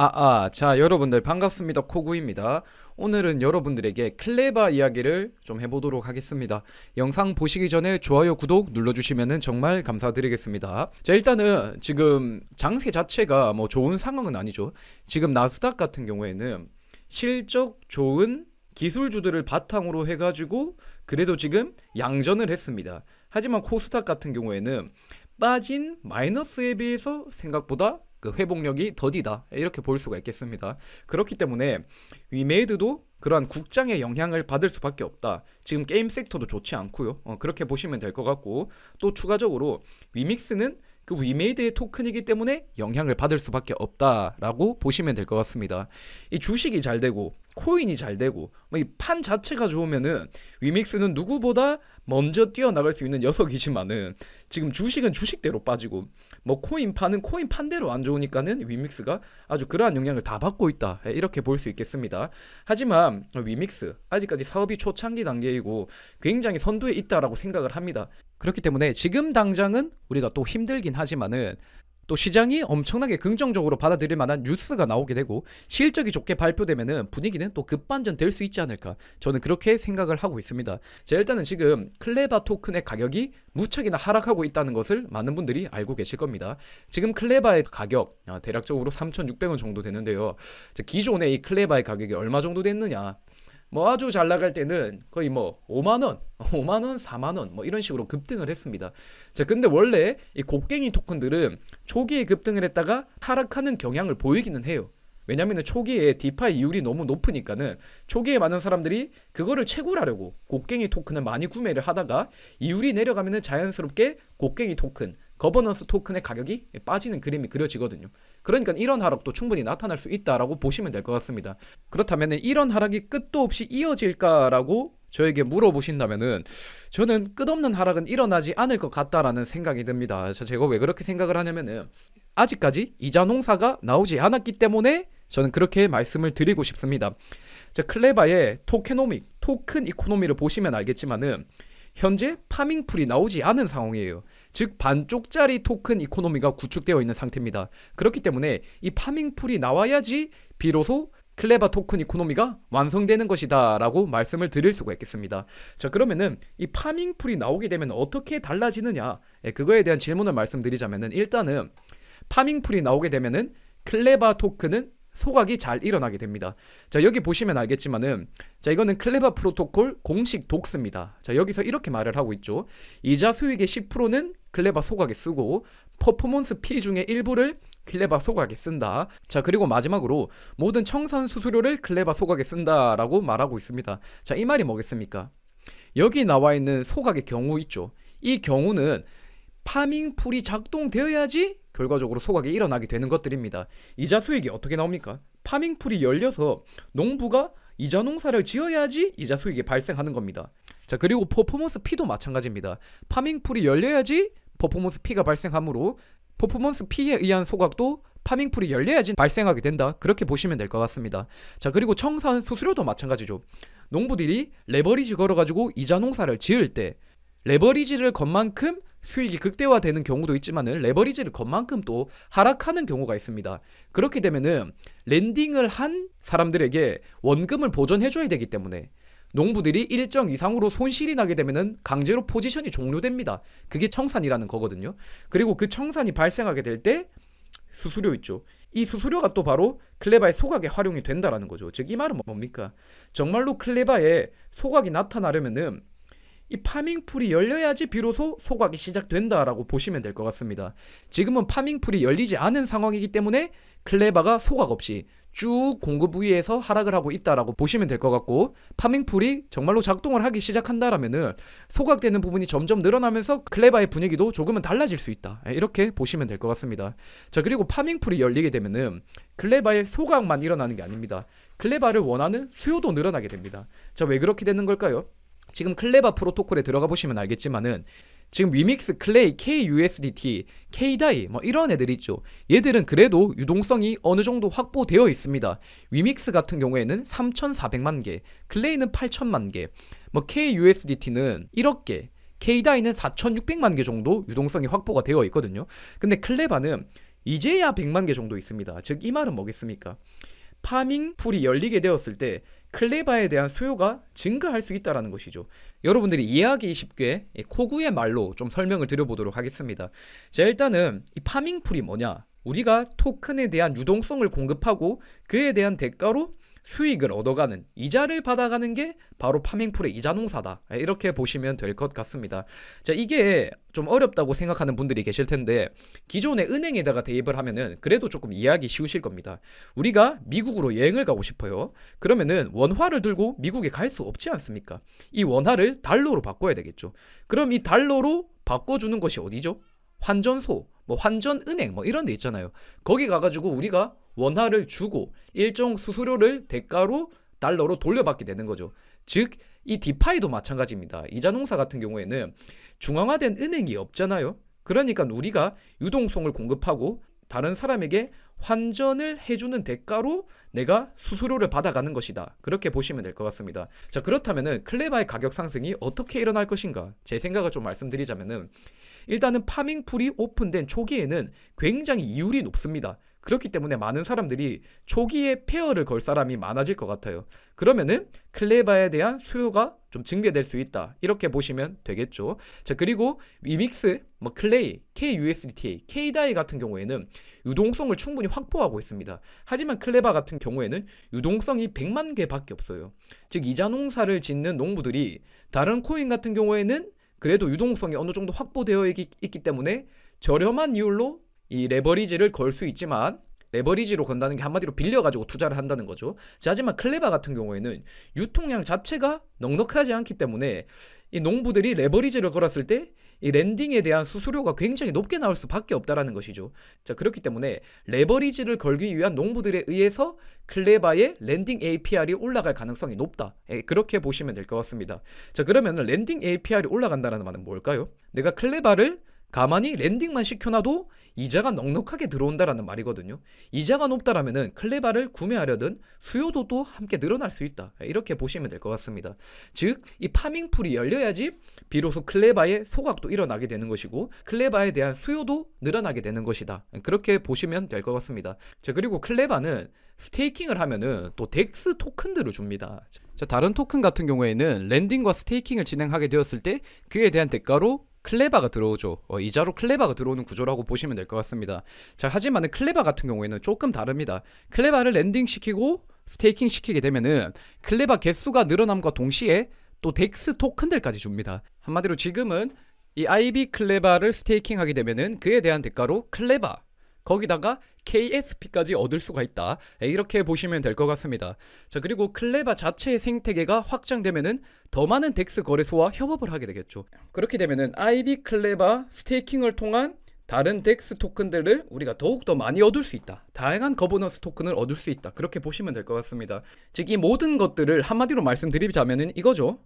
아아 아, 자 여러분들 반갑습니다 코구입니다 오늘은 여러분들에게 클레바 이야기를 좀 해보도록 하겠습니다 영상 보시기 전에 좋아요 구독 눌러주시면 정말 감사드리겠습니다 자 일단은 지금 장세 자체가 뭐 좋은 상황은 아니죠 지금 나스닥 같은 경우에는 실적 좋은 기술주들을 바탕으로 해가지고 그래도 지금 양전을 했습니다 하지만 코스닥 같은 경우에는 빠진 마이너스에 비해서 생각보다 그 회복력이 더디다 이렇게 볼 수가 있겠습니다. 그렇기 때문에 위메이드도 그러한 국장의 영향을 받을 수밖에 없다. 지금 게임 섹터도 좋지 않고요. 어, 그렇게 보시면 될 것 같고 또 추가적으로 위믹스는 그 위메이드의 토큰이기 때문에 영향을 받을 수밖에 없다라고 보시면 될 것 같습니다. 이 주식이 잘 되고 코인이 잘 되고 뭐 이 판 자체가 좋으면은 위믹스는 누구보다 먼저 뛰어나갈 수 있는 녀석이지만은 지금 주식은 주식대로 빠지고 뭐 코인 파는 코인 판대로 안 좋으니까는 위믹스가 아주 그러한 영향을 다 받고 있다 예, 이렇게 볼 수 있겠습니다. 하지만 위믹스 아직까지 사업이 초창기 단계이고 굉장히 선두에 있다라고 생각을 합니다. 그렇기 때문에 지금 당장은 우리가 또 힘들긴 하지만은 또 시장이 엄청나게 긍정적으로 받아들일 만한 뉴스가 나오게 되고 실적이 좋게 발표되면은 분위기는 또 급반전 될 수 있지 않을까 저는 그렇게 생각을 하고 있습니다 자 일단은 지금 클레바 토큰의 가격이 무척이나 하락하고 있다는 것을 많은 분들이 알고 계실 겁니다 지금 클레바의 가격 아, 대략적으로 3,600원 정도 되는데요 기존에 이 클레바의 가격이 얼마 정도 됐느냐 뭐 아주 잘 나갈 때는 거의 뭐 5만원, 5만원, 4만원 뭐 이런 식으로 급등을 했습니다. 자, 근데 원래 이 곡괭이 토큰들은 초기에 급등을 했다가 타락하는 경향을 보이기는 해요. 왜냐면은 초기에 디파이 이율이 너무 높으니까는 초기에 많은 사람들이 그거를 채굴하려고 곡괭이 토큰을 많이 구매를 하다가 이율이 내려가면은 자연스럽게 곡괭이 토큰 거버넌스 토큰의 가격이 빠지는 그림이 그려지거든요. 그러니까 이런 하락도 충분히 나타날 수 있다라고 보시면 될 것 같습니다. 그렇다면 이런 하락이 끝도 없이 이어질까라고 저에게 물어보신다면은 저는 끝없는 하락은 일어나지 않을 것 같다라는 생각이 듭니다. 제가 왜 그렇게 생각을 하냐면은 아직까지 이자 농사가 나오지 않았기 때문에 저는 그렇게 말씀을 드리고 싶습니다. 클레바의 토케노믹, 토큰 이코노미를 보시면 알겠지만은 현재 파밍풀이 나오지 않은 상황이에요. 즉 반쪽짜리 토큰 이코노미가 구축되어 있는 상태입니다. 그렇기 때문에 이 파밍풀이 나와야지 비로소 클레바 토큰 이코노미가 완성되는 것이다 라고 말씀을 드릴 수가 있겠습니다. 자 그러면은 이 파밍풀이 나오게 되면 어떻게 달라지느냐 예, 그거에 대한 질문을 말씀드리자면은 일단은 파밍풀이 나오게 되면은 클레바 토큰은 소각이 잘 일어나게 됩니다. 자 여기 보시면 알겠지만은 자 이거는 클레바 프로토콜 공식 독스입니다. 자 여기서 이렇게 말을 하고 있죠. 이자 수익의 10%는 클레바 소각에 쓰고 퍼포먼스 피 중에 일부를 클레바 소각에 쓴다. 자, 그리고 마지막으로 모든 청산 수수료를 클레바 소각에 쓴다라고 말하고 있습니다. 자, 이 말이 뭐겠습니까? 여기 나와 있는 소각의 경우 있죠. 이 경우는 파밍풀이 작동되어야지 결과적으로 소각이 일어나게 되는 것들입니다. 이자 수익이 어떻게 나옵니까? 파밍풀이 열려서 농부가 이자 농사를 지어야지 이자 수익이 발생하는 겁니다. 자 그리고 퍼포먼스 P도 마찬가지입니다. 파밍풀이 열려야지 퍼포먼스 P가 발생하므로 퍼포먼스 P에 의한 소각도 파밍풀이 열려야지 발생하게 된다. 그렇게 보시면 될 것 같습니다. 자 그리고 청산 수수료도 마찬가지죠. 농부들이 레버리지 걸어가지고 이자 농사를 지을 때 레버리지를 건 만큼 수익이 극대화되는 경우도 있지만 레버리지를 건 만큼 또 하락하는 경우가 있습니다. 그렇게 되면은 랜딩을 한 사람들에게 원금을 보전해줘야 되기 때문에 농부들이 일정 이상으로 손실이 나게 되면은 강제로 포지션이 종료됩니다. 그게 청산이라는 거거든요. 그리고 그 청산이 발생하게 될 때 수수료 있죠. 이 수수료가 또 바로 클레바의 소각에 활용이 된다라는 거죠. 즉 이 말은 뭡니까? 정말로 클레바의 소각이 나타나려면은 이 파밍풀이 열려야지 비로소 소각이 시작된다라고 보시면 될 것 같습니다. 지금은 파밍풀이 열리지 않은 상황이기 때문에 클레바가 소각 없이 쭉 공급 위에서 하락을 하고 있다라고 보시면 될 것 같고 파밍풀이 정말로 작동을 하기 시작한다라면은 소각되는 부분이 점점 늘어나면서 클레바의 분위기도 조금은 달라질 수 있다 예, 이렇게 보시면 될 것 같습니다 자 그리고 파밍풀이 열리게 되면은 클레바의 소각만 일어나는 게 아닙니다 클레바를 원하는 수요도 늘어나게 됩니다 자 왜 그렇게 되는 걸까요? 지금 클레바 프로토콜에 들어가 보시면 알겠지만은 지금 위믹스, 클레이, KUSDT, KDAI 뭐 이런 애들 있죠. 얘들은 그래도 유동성이 어느 정도 확보되어 있습니다. 위믹스 같은 경우에는 3,400만 개, 클레이는 8,000만 개, 뭐 KUSDT는 1억 개, KDAI는 4,600만 개 정도 유동성이 확보가 되어 있거든요. 근데 클레바는 이제야 100만 개 정도 있습니다. 즉 이 말은 뭐겠습니까? 파밍 풀이 열리게 되었을 때 클레바에 대한 수요가 증가할 수 있다는 것이죠. 여러분들이 이해하기 쉽게 코구의 말로 좀 설명을 드려보도록 하겠습니다. 자, 일단은 이 파밍 풀이 뭐냐? 우리가 토큰에 대한 유동성을 공급하고 그에 대한 대가로 수익을 얻어가는 이자를 받아가는 게 바로 파밍풀의 이자 농사다 예, 이렇게 보시면 될 것 같습니다 자 이게 좀 어렵다고 생각하는 분들이 계실 텐데 기존의 은행에다가 대입을 하면은 그래도 조금 이해하기 쉬우실 겁니다 우리가 미국으로 여행을 가고 싶어요 그러면은 원화를 들고 미국에 갈 수 없지 않습니까 이 원화를 달러로 바꿔야 되겠죠 그럼 이 달러로 바꿔주는 것이 어디죠? 환전소 뭐 환전 은행 뭐 이런 데 있잖아요. 거기 가가지고 우리가 원화를 주고 일정 수수료를 대가로 달러로 돌려받게 되는 거죠. 즉, 이 디파이도 마찬가지입니다. 이자 농사 같은 경우에는 중앙화된 은행이 없잖아요. 그러니까 우리가 유동성을 공급하고 다른 사람에게 환전을 해주는 대가로 내가 수수료를 받아가는 것이다. 그렇게 보시면 될 것 같습니다. 자, 그렇다면 클레바의 가격 상승이 어떻게 일어날 것인가? 제 생각을 좀 말씀드리자면은 일단은 파밍풀이 오픈된 초기에는 굉장히 이율이 높습니다. 그렇기 때문에 많은 사람들이 초기에 페어를 걸 사람이 많아질 것 같아요. 그러면은 클레바에 대한 수요가 좀 증대될 수 있다. 이렇게 보시면 되겠죠. 자, 그리고 위믹스, 뭐 클레이, KUSDT, a KDAI 같은 경우에는 유동성을 충분히 확보하고 있습니다. 하지만 클레바 같은 경우에는 유동성이 100만 개밖에 없어요. 즉 이자 농사를 짓는 농부들이 다른 코인 같은 경우에는 그래도 유동성이 어느 정도 확보되어 있기, 있기 때문에 저렴한 이율로 이 레버리지를 걸 수 있지만 레버리지로 건다는 게 한마디로 빌려가지고 투자를 한다는 거죠. 자, 하지만 클레바 같은 경우에는 유통량 자체가 넉넉하지 않기 때문에 이 농부들이 레버리지를 걸었을 때이 랜딩에 대한 수수료가 굉장히 높게 나올 수밖에 없다라는 것이죠. 자 그렇기 때문에 레버리지를 걸기 위한 농부들에 의해서 클레바의 랜딩 APR이 올라갈 가능성이 높다. 예, 그렇게 보시면 될 것 같습니다. 자 그러면 랜딩 APR이 올라간다는 말은 뭘까요? 내가 클레바를 가만히 랜딩만 시켜놔도 이자가 넉넉하게 들어온다라는 말이거든요. 이자가 높다라면 클레바를 구매하려던 수요도도 함께 늘어날 수 있다. 이렇게 보시면 될 것 같습니다. 즉, 이 파밍풀이 열려야지 비로소 클레바의 소각도 일어나게 되는 것이고 클레바에 대한 수요도 늘어나게 되는 것이다. 그렇게 보시면 될 것 같습니다. 자, 그리고 클레바는 스테이킹을 하면은 또 덱스 토큰들을 줍니다. 자, 다른 토큰 같은 경우에는 랜딩과 스테이킹을 진행하게 되었을 때 그에 대한 대가로 클레바가 들어오죠. 어, 이자로 클레바가 들어오는 구조라고 보시면 될 것 같습니다. 자, 하지만 클레바 같은 경우에는 조금 다릅니다. 클레바를 랜딩시키고 스테이킹 시키게 되면은 클레바 개수가 늘어남과 동시에 또 덱스 토큰들까지 줍니다. 한마디로 지금은 이 IB 클레바를 스테이킹하게 되면은 그에 대한 대가로 클레바 거기다가 KSP까지 얻을 수가 있다. 예, 이렇게 보시면 될 것 같습니다. 자, 그리고 클레바 자체의 생태계가 확장되면은 더 많은 덱스 거래소와 협업을 하게 되겠죠. 그렇게 되면은 IB 클레바 스테이킹을 통한 다른 덱스 토큰들을 우리가 더욱더 많이 얻을 수 있다. 다양한 거버넌스 토큰을 얻을 수 있다. 그렇게 보시면 될 것 같습니다. 즉, 이 모든 것들을 한마디로 말씀드리자면은 이거죠.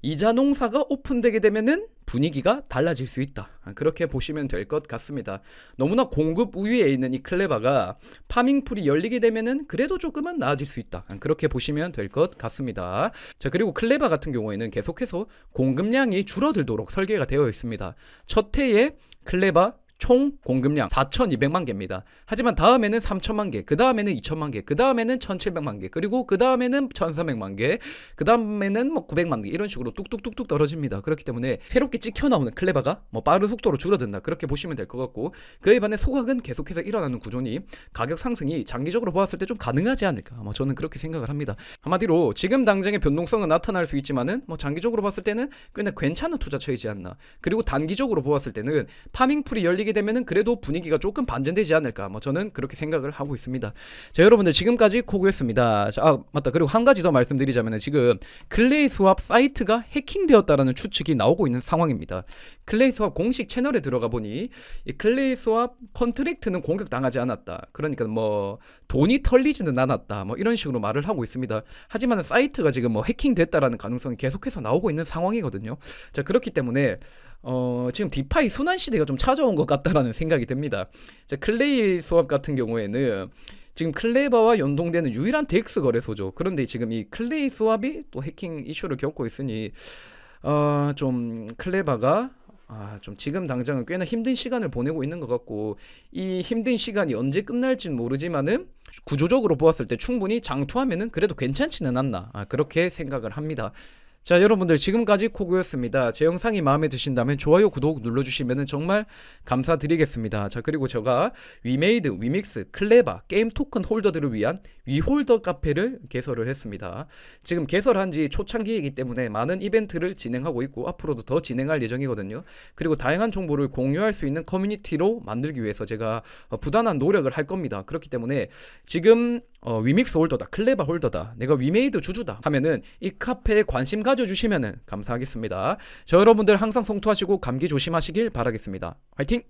이자 농사가 오픈되게 되면은 분위기가 달라질 수 있다. 그렇게 보시면 될 것 같습니다. 너무나 공급 우위에 있는 이 클레바가 파밍풀이 열리게 되면은 그래도 조금은 나아질 수 있다. 그렇게 보시면 될 것 같습니다. 자, 그리고 클레바 같은 경우에는 계속해서 공급량이 줄어들도록 설계가 되어 있습니다. 첫 해에 클레바 총 공급량 4,200만 개입니다. 하지만 다음에는 3,000만 개, 그 다음에는 2,000만 개, 그 다음에는 1,700만 개, 그리고 그 다음에는 1 3 0 0만 개, 그 다음에는 뭐 900만 개 이런 식으로 뚝뚝뚝뚝 떨어집니다. 그렇기 때문에 새롭게 찍혀 나오는 클레바가 뭐 빠른 속도로 줄어든다 그렇게 보시면 될 것 같고 그에 반해 소각은 계속해서 일어나는 구조니 가격 상승이 장기적으로 보았을 때 좀 가능하지 않을까 뭐 저는 그렇게 생각을 합니다. 한마디로 지금 당장의 변동성은 나타날 수 있지만은 뭐 장기적으로 봤을 때는 꽤나 괜찮은 투자처이지 않나 그리고 단기적으로 보았을 때는 파밍풀이 열리게 이기 되면은 그래도 분위기가 조금 반전되지 않을까. 뭐 저는 그렇게 생각을 하고 있습니다. 자, 여러분들 지금까지 코구였습니다. 자, 아, 맞다. 그리고 한 가지 더 말씀드리자면 은 지금 클레이 스왑 사이트가 해킹되었다라는 추측이 나오고 있는 상황입니다. 클레이 스왑 공식 채널에 들어가 보니 이 클레이 스왑 컨트랙트는 공격당하지 않았다. 그러니까 뭐 돈이 털리지는 않았다. 뭐 이런 식으로 말을 하고 있습니다. 하지만 사이트가 지금 뭐 해킹됐다라는 가능성이 계속해서 나오고 있는 상황이거든요. 자, 그렇기 때문에 어, 지금 디파이 순환 시대가 좀 찾아온 것 같다라는 생각이 듭니다. 자, 클레이 수업 같은 경우에는 지금 클레바와 연동되는 유일한 DX 거래소죠. 그런데 지금 이 클레이 수업이또 해킹 이슈를 겪고 있으니 어, 좀 클레바가 아, 좀 지금 당장은 꽤나 힘든 시간을 보내고 있는 것 같고 이 힘든 시간이 언제 끝날지는 모르지만은 구조적으로 보았을 때 충분히 장투하면은 그래도 괜찮지는 않나 아, 그렇게 생각을 합니다. 자 여러분들 지금까지 코고였습니다. 제 영상이 마음에 드신다면 좋아요 구독 눌러주시면 정말 감사드리겠습니다. 자 그리고 제가 위메이드, 위믹스, 클레바, 게임 토큰 홀더들을 위한 위홀더 카페를 개설을 했습니다. 지금 개설한 지 초창기이기 때문에 많은 이벤트를 진행하고 있고 앞으로도 더 진행할 예정이거든요. 그리고 다양한 정보를 공유할 수 있는 커뮤니티로 만들기 위해서 제가 부단한 노력을 할 겁니다. 그렇기 때문에 지금 어, 위믹스 홀더다, 클레바 홀더다, 내가 위메이드 주주다 하면은 이 카페에 관심 가져주시면 감사하겠습니다. 저 여러분들 항상 성투하시고 감기 조심하시길 바라겠습니다. 화이팅!